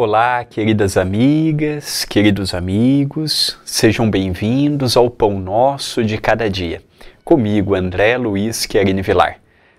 Olá, queridas amigas, queridos amigos, sejam bem-vindos ao Pão Nosso de Cada Dia. Comigo, André Luiz Querini Vilar.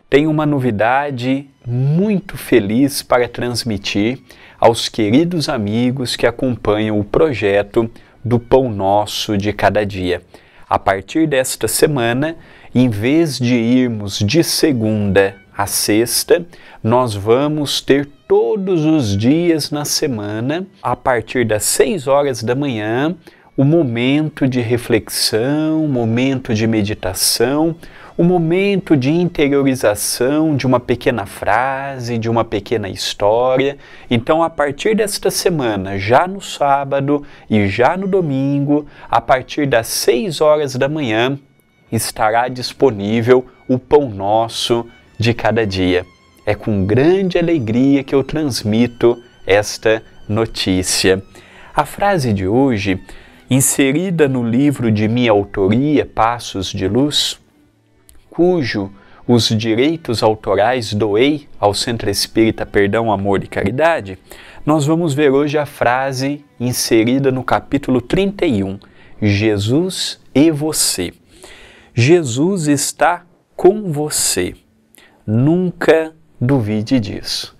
Tenho uma novidade muito feliz para transmitir aos queridos amigos que acompanham o projeto do Pão Nosso de Cada Dia. A partir desta semana, em vez de irmos de segunda a sexta, nós vamos ter todos os dias na semana, a partir das 6 horas da manhã, o momento de reflexão, o momento de meditação, o momento de interiorização de uma pequena frase, de uma pequena história. Então, a partir desta semana, já no sábado e já no domingo, a partir das 6 horas da manhã, estará disponível o Pão Nosso de cada dia. É com grande alegria que eu transmito esta notícia. A frase de hoje, inserida no livro de minha autoria, Passos de Luz, cujo os direitos autorais doei ao Centro Espírita Perdão, Amor e Caridade, nós vamos ver hoje a frase inserida no capítulo 31, Jesus e você. Jesus está com você. Nunca duvide disso.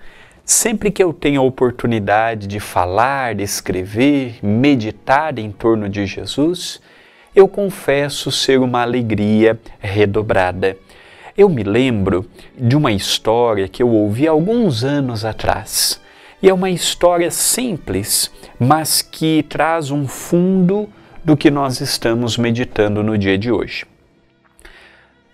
Sempre que eu tenho a oportunidade de falar, de escrever, meditar em torno de Jesus, eu confesso ser uma alegria redobrada. Eu me lembro de uma história que eu ouvi alguns anos atrás. E é uma história simples, mas que traz um fundo do que nós estamos meditando no dia de hoje.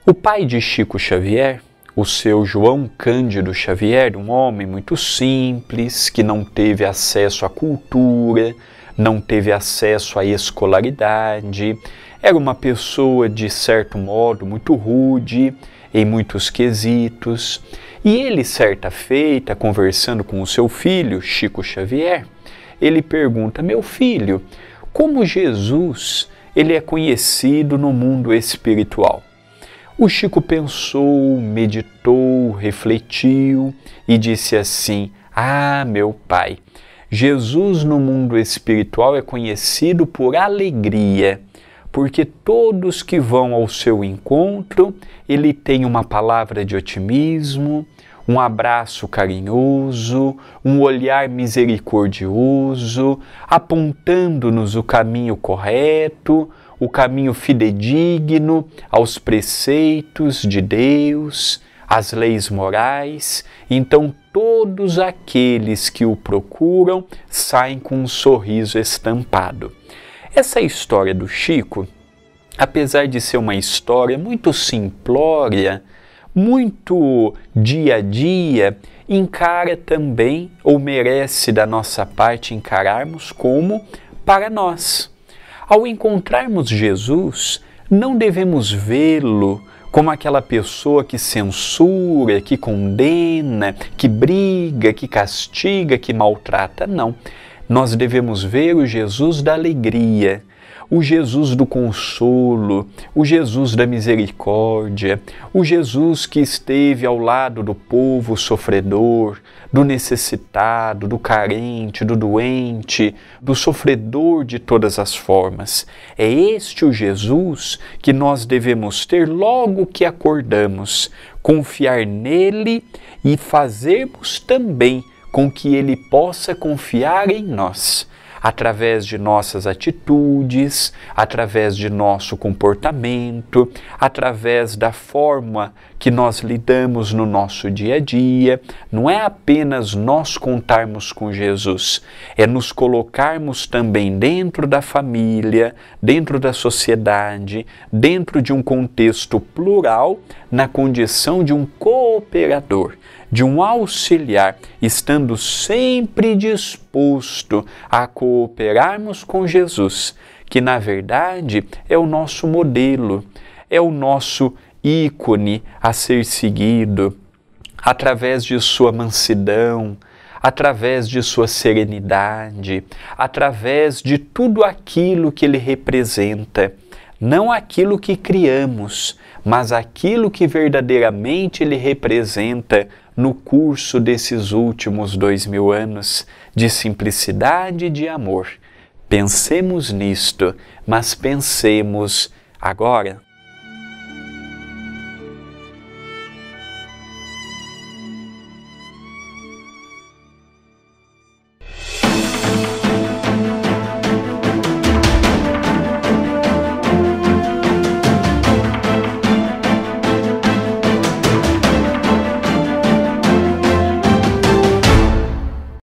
O pai de Chico Xavier o seu João Cândido Xavier, um homem muito simples, que não teve acesso à cultura, não teve acesso à escolaridade, era uma pessoa de certo modo muito rude em muitos quesitos, e ele certa feita, conversando com o seu filho, Chico Xavier, ele pergunta: "Meu filho, como Jesus, ele é conhecido no mundo espiritual?" O Chico pensou, meditou, refletiu e disse assim: Ah, meu pai, Jesus no mundo espiritual é conhecido por alegria, porque todos que vão ao seu encontro, ele tem uma palavra de otimismo, um abraço carinhoso, um olhar misericordioso, apontando-nos o caminho correto, o caminho fidedigno aos preceitos de Deus, às leis morais. Então, todos aqueles que o procuram saem com um sorriso estampado. Essa história do Chico, apesar de ser uma história muito simplória, muito dia a dia encara também, ou merece da nossa parte encararmos como para nós. Ao encontrarmos Jesus, não devemos vê-lo como aquela pessoa que censura, que condena, que briga, que castiga, que maltrata. Não. Nós devemos ver o Jesus da alegria, o Jesus do consolo, o Jesus da misericórdia, o Jesus que esteve ao lado do povo sofredor, do necessitado, do carente, do doente, do sofredor de todas as formas. É este o Jesus que nós devemos ter logo que acordamos, confiar nele e fazermos também com que ele possa confiar em nós através de nossas atitudes, através de nosso comportamento, através da forma que nós lidamos no nosso dia a dia. Não é apenas nós contarmos com Jesus, é nos colocarmos também dentro da família, dentro da sociedade, dentro de um contexto plural, na condição de um corpo cooperador, de um auxiliar, estando sempre disposto a cooperarmos com Jesus, que na verdade é o nosso modelo, é o nosso ícone a ser seguido, através de sua mansidão, através de sua serenidade, através de tudo aquilo que ele representa, não aquilo que criamos, mas aquilo que verdadeiramente ele representa no curso desses últimos dois mil anos de simplicidade e de amor. Pensemos nisto, mas pensemos agora.